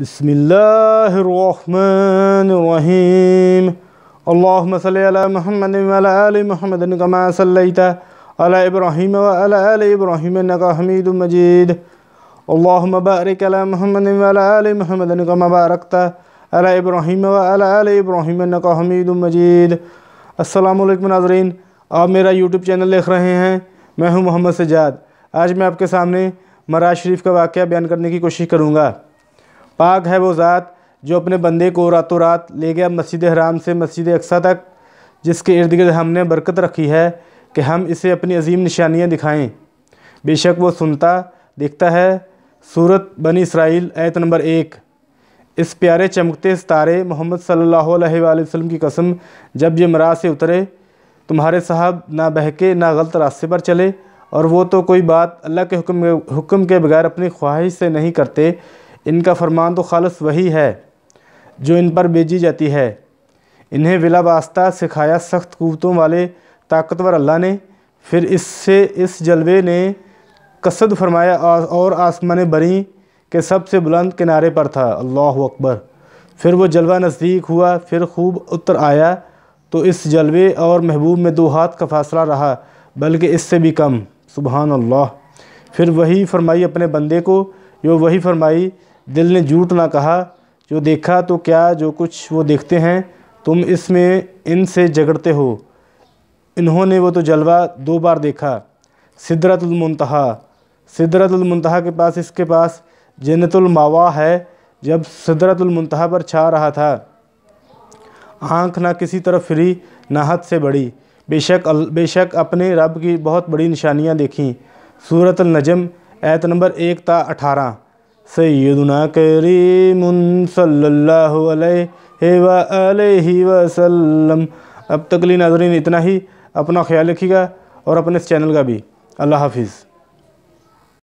بسم اللہ الرحمن الرحیم اللہم صلی علی محمد ابراہیم انکا حمید علیہ اللہم بارک علی محمد النبارک ابراہیم علیہ حمید مجید السلام علیکم ناظرین آپ میرا یوٹیوب چینل دیکھ رہے ہیں میں ہوں محمد سجاد آج میں آپ کے سامنے مراج شریف کا واقعہ بیان کرنے کی کوشش کروں گا پاک ہے وہ ذات جو اپنے بندے کو رات و رات لے گیا مسجد حرام سے مسجد اقصہ تک جس کے ارد گرد ہم نے برکت رکھی ہے کہ ہم اسے اپنی عظیم نشانیاں دکھائیں بے شک وہ سنتا دیکھتا ہے صورت بنی اسرائیل ایت نمبر ایک اس پیارے چمکتے ستارے محمد صلی اللہ علیہ وآلہ وسلم کی قسم جب یہ مرا سے اترے تمہارے صاحب نہ بہکے نہ غلط راستے پر چلے اور وہ تو کوئی بات اللہ کے حکم حکم کے بغیر اپنی خواہش سے نہیں کرتے ان کا فرمان تو خالص وہی ہے جو ان پر بیجی جاتی ہے انہیں ولا باستہ سکھایا سخت قوتوں والے طاقتور اللہ نے پھر اس سے اس جلوے نے قصد فرمایا اور آسمان بری کے سب سے بلند کنارے پر تھا اللہ اکبر پھر وہ جلوہ نزدیک ہوا پھر خوب اتر آیا تو اس جلوے اور محبوب میں دو ہاتھ کا فاصلہ رہا بلکہ اس سے بھی کم سبحان اللہ پھر وہی فرمائی اپنے بندے کو جو وہی فرمائی دل نے جھوٹ نہ کہا جو دیکھا تو کیا جو کچھ وہ دیکھتے ہیں تم اس میں ان سے جگڑتے ہو انہوں نے وہ تو جلوہ دو بار دیکھا سدرت المنتہا سدرت المنتہا کے پاس اس کے پاس جنت الماوا ہے جب سدرت المنتہا پر چھا رہا تھا آنکھ نہ کسی طرف فری نہ حد سے بڑی بے شک بے شک اپنے رب کی بہت بڑی نشانیاں دیکھیں صورت النجم ایت نمبر ایک تا اٹھارہ سیدنا کریم صلی اللہ علیہ وآلہ وسلم اب تک لی ناظرین اتنا ہی اپنا خیال رکھیے گا اور اپنے اس چینل کا بھی اللہ حافظ